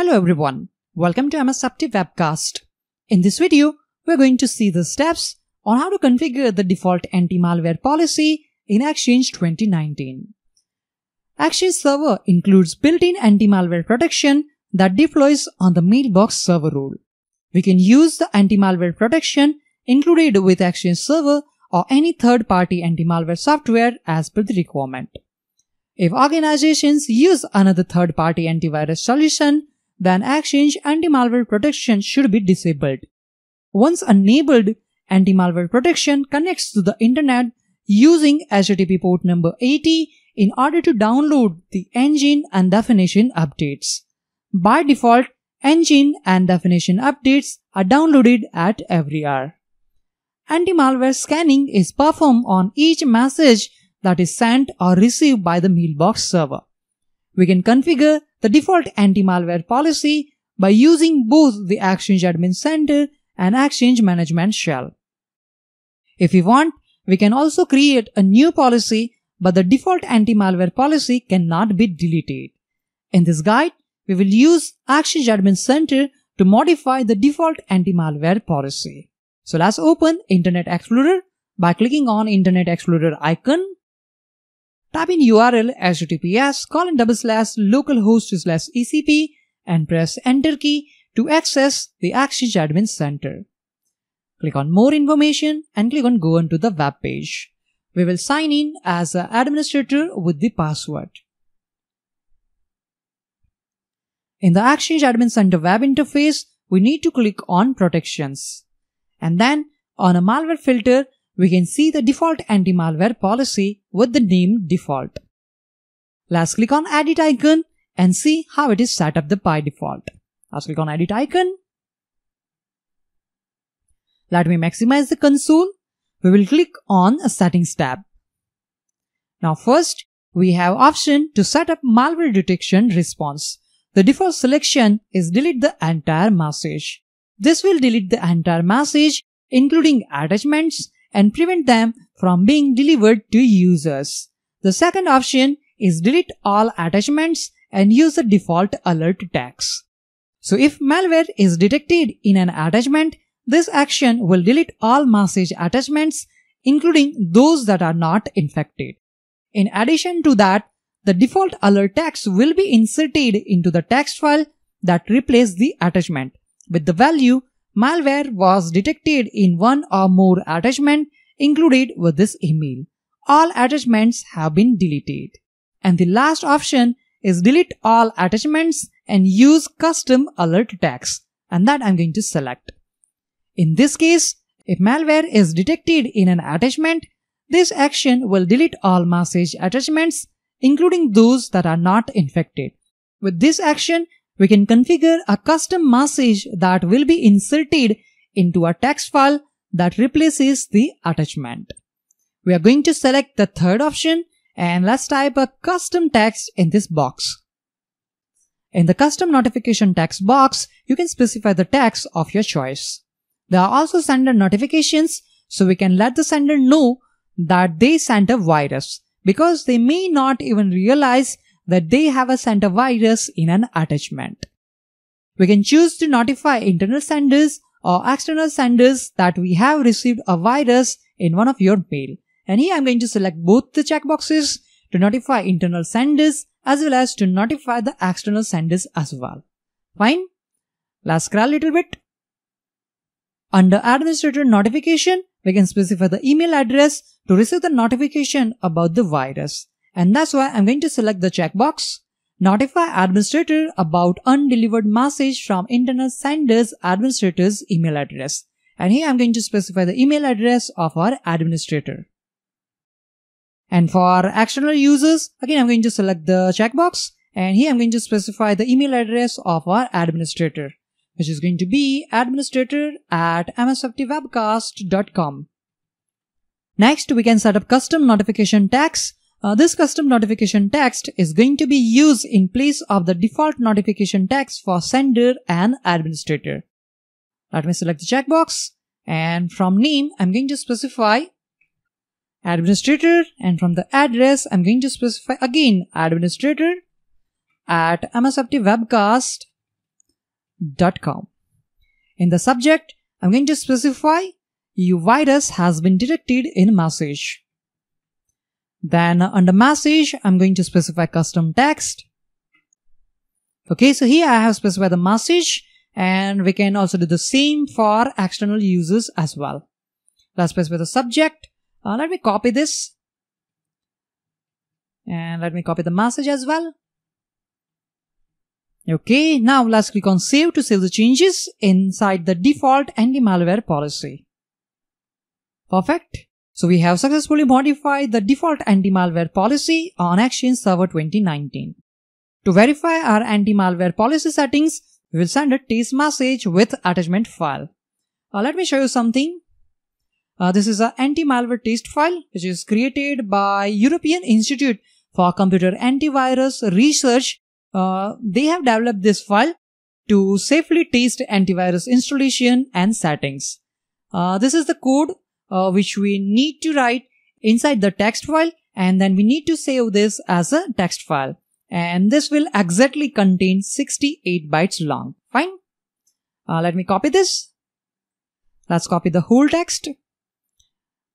Hello everyone, welcome to MS webcast. In this video, we're going to see the steps on how to configure the default anti-malware policy in Exchange 2019. Exchange Server includes built-in anti-malware protection that deploys on the mailbox server rule. We can use the anti-malware protection included with Exchange Server or any third-party anti-malware software as per the requirement. If organizations use another third-party antivirus solution then Exchange anti-malware protection should be disabled. Once enabled, anti-malware protection connects to the internet using HTTP port number 80 in order to download the engine and definition updates. By default, engine and definition updates are downloaded at every hour. Anti-malware scanning is performed on each message that is sent or received by the mailbox server. We can configure the default anti-malware policy by using both the Exchange Admin Center and Exchange Management Shell. If we want, we can also create a new policy, but the default anti-malware policy cannot be deleted. In this guide, we will use Exchange Admin Center to modify the default anti-malware policy. So let's open Internet Explorer by clicking on Internet Explorer icon Type in URL https colon double slash localhost slash ECP and press enter key to access the Exchange Admin Center. Click on more information and click on go into the web page. We will sign in as an administrator with the password. In the Exchange Admin Center web interface, we need to click on protections. And then on a malware filter, we can see the default anti-malware policy with the name default. Let's click on edit icon and see how it is set up the by default. Let's click on edit icon. Let me maximize the console. We will click on a settings tab. Now first, we have option to set up malware detection response. The default selection is delete the entire message. This will delete the entire message including attachments and prevent them from being delivered to users. The second option is delete all attachments and use the default alert tags. So if malware is detected in an attachment, this action will delete all message attachments, including those that are not infected. In addition to that, the default alert text will be inserted into the text file that replaces the attachment with the value malware was detected in one or more attachments included with this email. All attachments have been deleted. And the last option is delete all attachments and use custom alert text, and that I'm going to select. In this case, if malware is detected in an attachment, this action will delete all message attachments including those that are not infected. With this action, we can configure a custom message that will be inserted into a text file that replaces the attachment. We are going to select the third option and let's type a custom text in this box. In the custom notification text box, you can specify the text of your choice. There are also sender notifications, so we can let the sender know that they sent a virus because they may not even realize that they have a sender virus in an attachment. We can choose to notify internal senders or external senders that we have received a virus in one of your mail. And here I'm going to select both the checkboxes to notify internal senders as well as to notify the external senders as well. Fine. Let's scroll a little bit. Under administrator notification, we can specify the email address to receive the notification about the virus and that's why I'm going to select the checkbox. Notify administrator about undelivered message from internal sender's administrator's email address. And here I'm going to specify the email address of our administrator. And for external users, again, I'm going to select the checkbox. And here I'm going to specify the email address of our administrator, which is going to be administrator at msftwebcast.com. Next, we can set up custom notification tags uh, this custom notification text is going to be used in place of the default notification text for sender and administrator. Let me select the checkbox and from name I'm going to specify administrator and from the address I'm going to specify again administrator at msftwebcast.com. In the subject I'm going to specify your virus has been detected in message. Then under message, I'm going to specify custom text. Okay, so here I have specified the message and we can also do the same for external users as well. Let's specify the subject. Uh, let me copy this and let me copy the message as well. Okay, now let's click on save to save the changes inside the default anti-malware policy. Perfect. So we have successfully modified the default anti-malware policy on Exchange Server 2019. To verify our anti-malware policy settings, we will send a test message with attachment file. Uh, let me show you something. Uh, this is an anti-malware test file which is created by European Institute for Computer Antivirus Research. Uh, they have developed this file to safely test antivirus installation and settings. Uh, this is the code uh, which we need to write inside the text file and then we need to save this as a text file and this will exactly contain 68 bytes long fine uh, let me copy this let's copy the whole text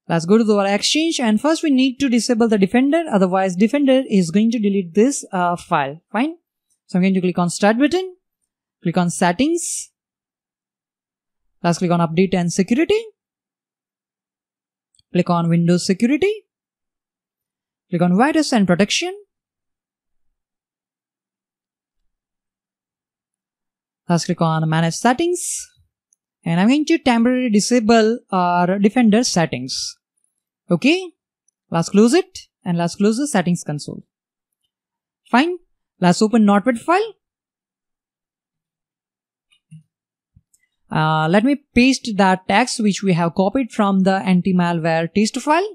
let's go to our exchange and first we need to disable the defender otherwise defender is going to delete this uh, file fine so i'm going to click on start button click on settings let's click on update and security Click on Windows Security. Click on Virus and Protection. First click on Manage Settings. And I'm going to temporarily disable our Defender settings. Okay. Let's close it and let's close the settings console. Fine. Let's open Notepad file Uh, let me paste that text which we have copied from the anti-malware test file.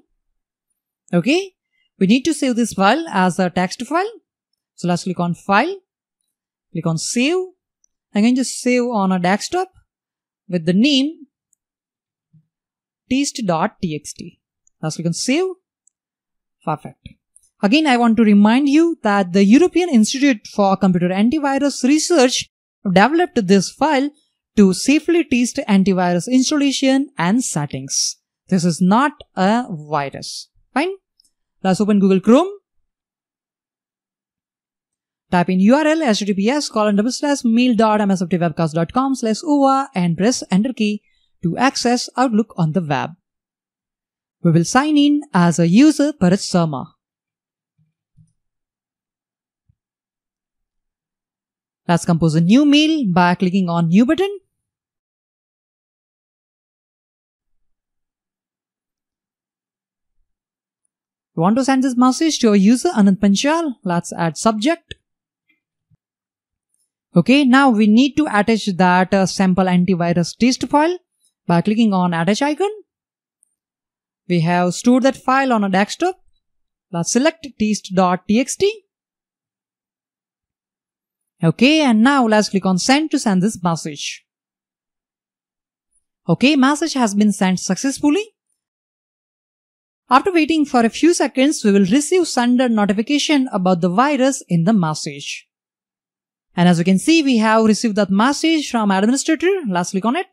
Okay. We need to save this file as a text file. So let's click on file, click on save. i can just save on a desktop with the name test.txt. Let's click on save. Perfect. Again, I want to remind you that the European Institute for Computer Antivirus Research developed this file to safely test antivirus installation and settings. This is not a virus. Fine. Let's open Google Chrome. Type in URL https colon double slash slash and press enter key to access Outlook on the web. We will sign in as a user Parit Sharma. Let's compose a new meal by clicking on New button. You want to send this message to your user Anand Panchal? Let's add subject. Okay, now we need to attach that uh, sample antivirus test file by clicking on attach icon. We have stored that file on a desktop. Let's select test.txt. Okay, and now let's click on send to send this message. Okay, message has been sent successfully. After waiting for a few seconds, we will receive sender notification about the virus in the message. And as you can see, we have received that message from administrator. Let's click on it.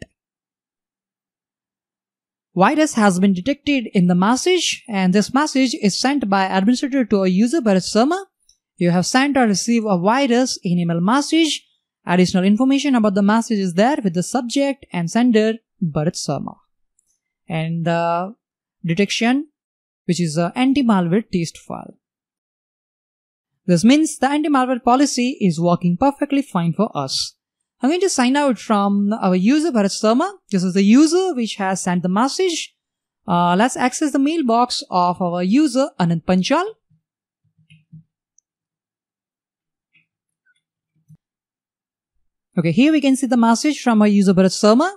Virus has been detected in the message and this message is sent by administrator to a user by a server you have sent or received a virus email message. Additional information about the message is there with the subject and sender Bharat Sharma. And the detection, which is an anti-malware test file. This means the anti-malware policy is working perfectly fine for us. I'm going to sign out from our user Bharat Sharma. This is the user which has sent the message. Uh, let's access the mailbox of our user Anand Panchal. Okay, here we can see the message from our user Bharat Sharma.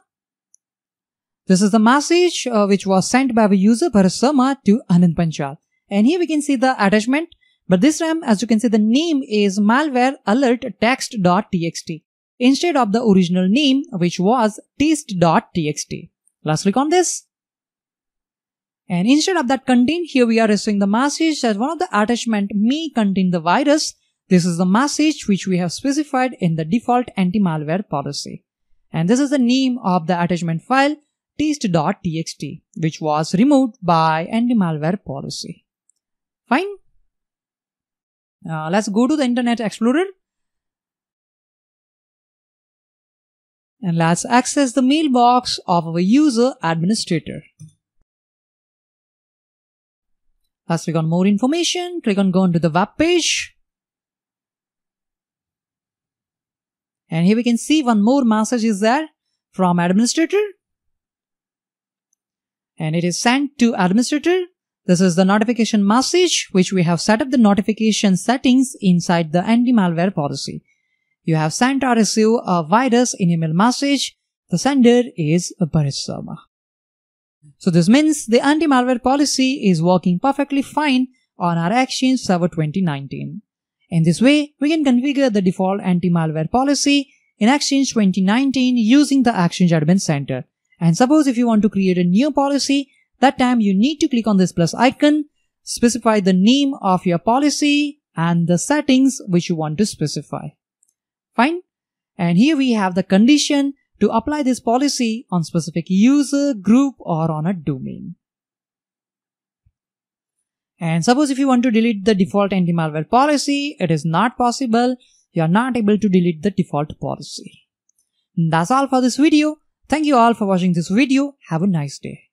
This is the message uh, which was sent by our user Bharat Sharma to Anand Panchal. And here we can see the attachment, but this time as you can see the name is malware alert instead of the original name which was test.txt. Let's click on this. And instead of that content, here we are receiving the message that one of the attachment may contain the virus this is the message which we have specified in the default anti-malware policy. And this is the name of the attachment file test.txt which was removed by anti-malware policy. Fine. Uh, let's go to the Internet Explorer. And let's access the mailbox of our user administrator. Let's click on more information, click on go into the web page. And here we can see one more message is there from administrator. And it is sent to administrator. This is the notification message which we have set up the notification settings inside the anti-malware policy. You have sent or received a virus in email message. The sender is a Barisama. So this means the anti-malware policy is working perfectly fine on our Exchange Server 2019. In this way, we can configure the default anti-malware policy in Exchange 2019 using the Exchange Admin Center. And suppose if you want to create a new policy, that time you need to click on this plus icon, specify the name of your policy and the settings which you want to specify. Fine. And here we have the condition to apply this policy on specific user, group or on a domain. And suppose if you want to delete the default anti-malware policy, it is not possible. You are not able to delete the default policy. That's all for this video. Thank you all for watching this video. Have a nice day.